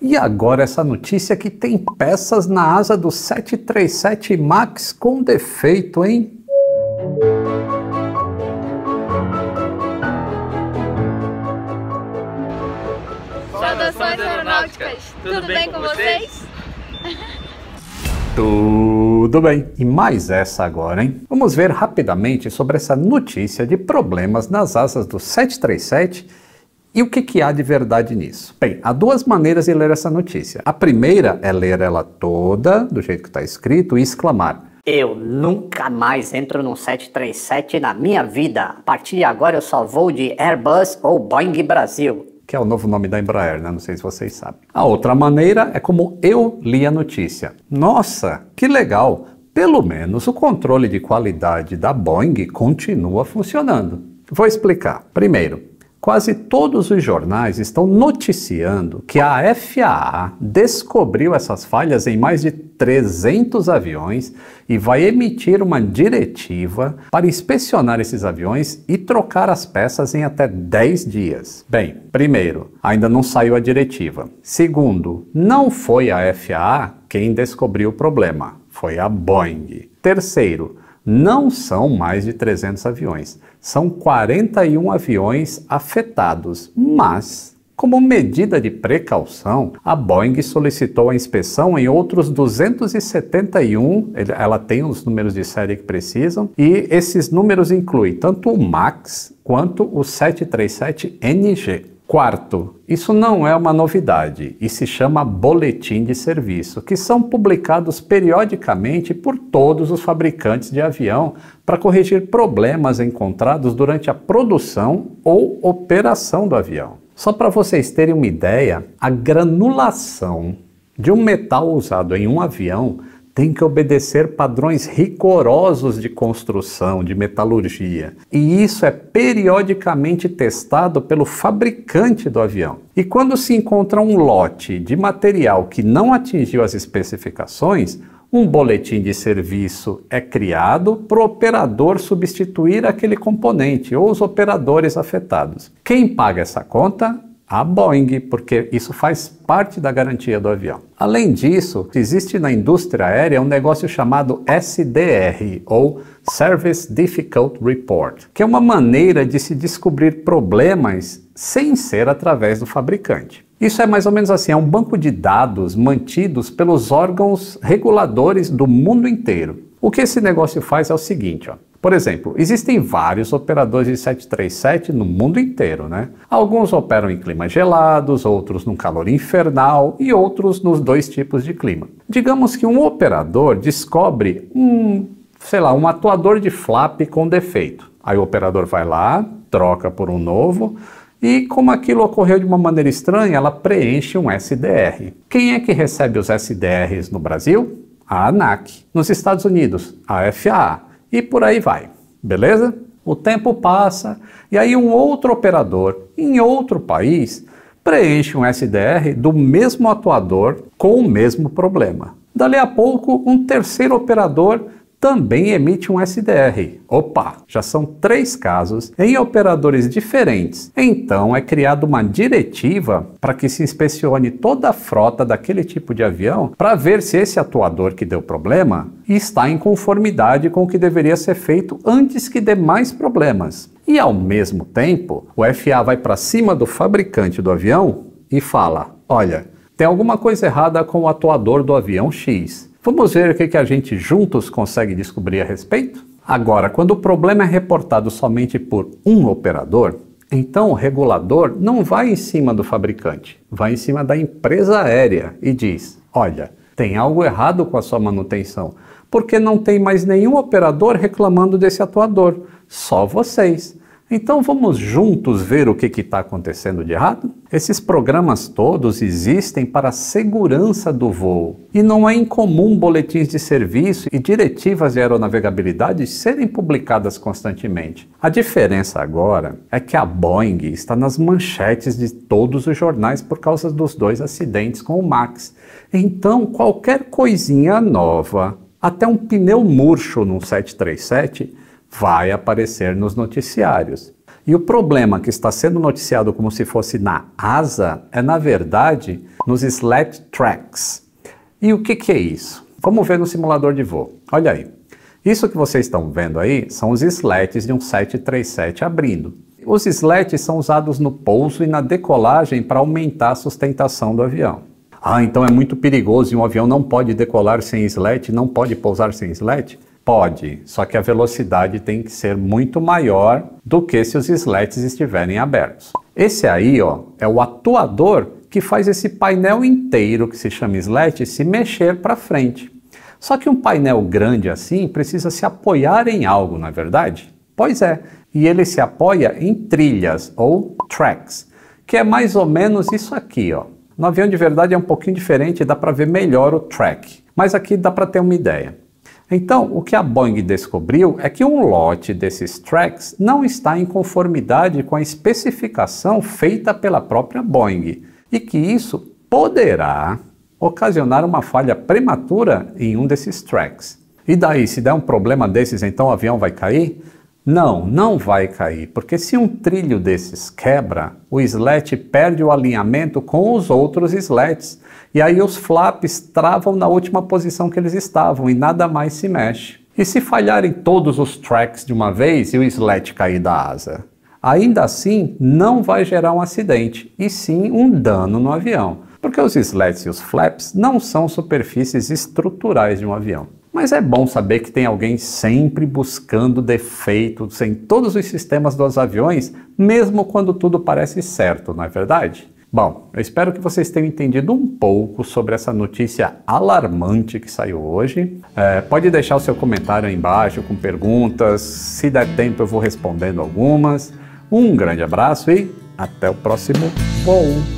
E agora essa notícia que tem peças na asa do 737 Max com defeito, hein? Saudações aeronáuticas! Tudo, bem com vocês? Tudo bem, e mais essa agora, hein? Vamos ver rapidamente sobre essa notícia de problemas nas asas do 737 e o que, que há de verdade nisso? Bem, há duas maneiras de ler essa notícia. A primeira é ler ela toda, do jeito que está escrito, e exclamar: eu nunca mais entro num 737 na minha vida. A partir de agora eu só vou de Airbus ou Boeing Brasil. Que é o novo nome da Embraer, né? Não sei se vocês sabem. A outra maneira é como eu li a notícia. Nossa, que legal! Pelo menos o controle de qualidade da Boeing continua funcionando. Vou explicar. Primeiro, Quase todos os jornais estão noticiando que a FAA descobriu essas falhas em mais de 300 aviões e vai emitir uma diretiva para inspecionar esses aviões e trocar as peças em até 10 dias. Bem, primeiro, ainda não saiu a diretiva. Segundo, não foi a FAA quem descobriu o problema, foi a Boeing. Terceiro, não são mais de 300 aviões, são 41 aviões afetados, mas como medida de precaução, a Boeing solicitou a inspeção em outros 271, ela tem os números de série que precisam, e esses números incluem tanto o MAX quanto o 737NG. Quarto, isso não é uma novidade e se chama boletim de serviço, que são publicados periodicamente por todos os fabricantes de avião para corrigir problemas encontrados durante a produção ou operação do avião. Só para vocês terem uma ideia, a granulação de um metal usado em um avião tem que obedecer padrões rigorosos de construção, de metalurgia. E isso é periodicamente testado pelo fabricante do avião. E quando se encontra um lote de material que não atingiu as especificações, um boletim de serviço é criado para o operador substituir aquele componente ou os operadores afetados. Quem paga essa conta a Boeing, porque isso faz parte da garantia do avião. Além disso, existe na indústria aérea um negócio chamado SDR, ou Service Difficult Report, que é uma maneira de se descobrir problemas sem ser através do fabricante. Isso é mais ou menos assim, é um banco de dados mantidos pelos órgãos reguladores do mundo inteiro o que esse negócio faz é o seguinte, ó. Por exemplo, existem vários operadores de 737 no mundo inteiro, né? Alguns operam em climas gelados, outros num calor infernal e outros nos dois tipos de clima. Digamos que um operador descobre um, sei lá, um atuador de flap com defeito. Aí o operador vai lá, troca por um novo, e como aquilo ocorreu de uma maneira estranha, ela preenche um SDR. Quem é que recebe os SDRs no Brasil? a ANAC, nos Estados Unidos, a FAA e por aí vai, beleza? O tempo passa e aí um outro operador em outro país preenche um SDR do mesmo atuador com o mesmo problema. Dali a pouco, um terceiro operador também emite um SDR. Opa, já são três casos em operadores diferentes. Então é criada uma diretiva para que se inspecione toda a frota daquele tipo de avião para ver se esse atuador que deu problema está em conformidade com o que deveria ser feito antes que dê mais problemas. E ao mesmo tempo, o FA vai para cima do fabricante do avião e fala: olha, tem alguma coisa errada com o atuador do avião X. Vamos ver o que a gente juntos consegue descobrir a respeito? Agora, quando o problema é reportado somente por um operador, então o regulador não vai em cima do fabricante, vai em cima da empresa aérea e diz: olha, tem algo errado com a sua manutenção, porque não tem mais nenhum operador reclamando desse atuador, só vocês. Então vamos juntos ver o que está acontecendo de errado? Esses programas todos existem para a segurança do voo e não é incomum boletins de serviço e diretivas de aeronavegabilidade serem publicadas constantemente. A diferença agora é que a Boeing está nas manchetes de todos os jornais por causa dos dois acidentes com o MAX. Então qualquer coisinha nova, até um pneu murcho num 737, vai aparecer nos noticiários. E o problema que está sendo noticiado como se fosse na asa é, na verdade, nos slat tracks. E o que, que é isso? Vamos ver no simulador de voo. Olha aí. Isso que vocês estão vendo aí são os slats de um 737 abrindo. Os slats são usados no pouso e na decolagem para aumentar a sustentação do avião. Ah, então é muito perigoso e um avião não pode decolar sem slat, não pode pousar sem slat? Pode, só que a velocidade tem que ser muito maior do que se os slats estiverem abertos. Esse aí ó, é o atuador que faz esse painel inteiro, que se chama slat, se mexer para frente. Só que um painel grande assim precisa se apoiar em algo, não é verdade? Pois é, e ele se apoia em trilhas ou tracks, que é mais ou menos isso aqui. Ó. No avião de verdade é um pouquinho diferente, dá para ver melhor o track, mas aqui dá para ter uma ideia. Então, o que a Boeing descobriu é que um lote desses tracks não está em conformidade com a especificação feita pela própria Boeing e que isso poderá ocasionar uma falha prematura em um desses tracks. E daí, se der um problema desses, então o avião vai cair? Não, não vai cair, porque se um trilho desses quebra, o slete perde o alinhamento com os outros slats. E aí os flaps travam na última posição que eles estavam e nada mais se mexe. E se falharem todos os tracks de uma vez e o slat cair da asa? Ainda assim, não vai gerar um acidente, e sim um dano no avião, porque os slats e os flaps não são superfícies estruturais de um avião. Mas é bom saber que tem alguém sempre buscando defeitos em todos os sistemas dos aviões, mesmo quando tudo parece certo, não é verdade? Bom, eu espero que vocês tenham entendido um pouco sobre essa notícia alarmante que saiu hoje. É, pode deixar o seu comentário aí embaixo com perguntas, se der tempo eu vou respondendo algumas. Um grande abraço e até o próximo voo!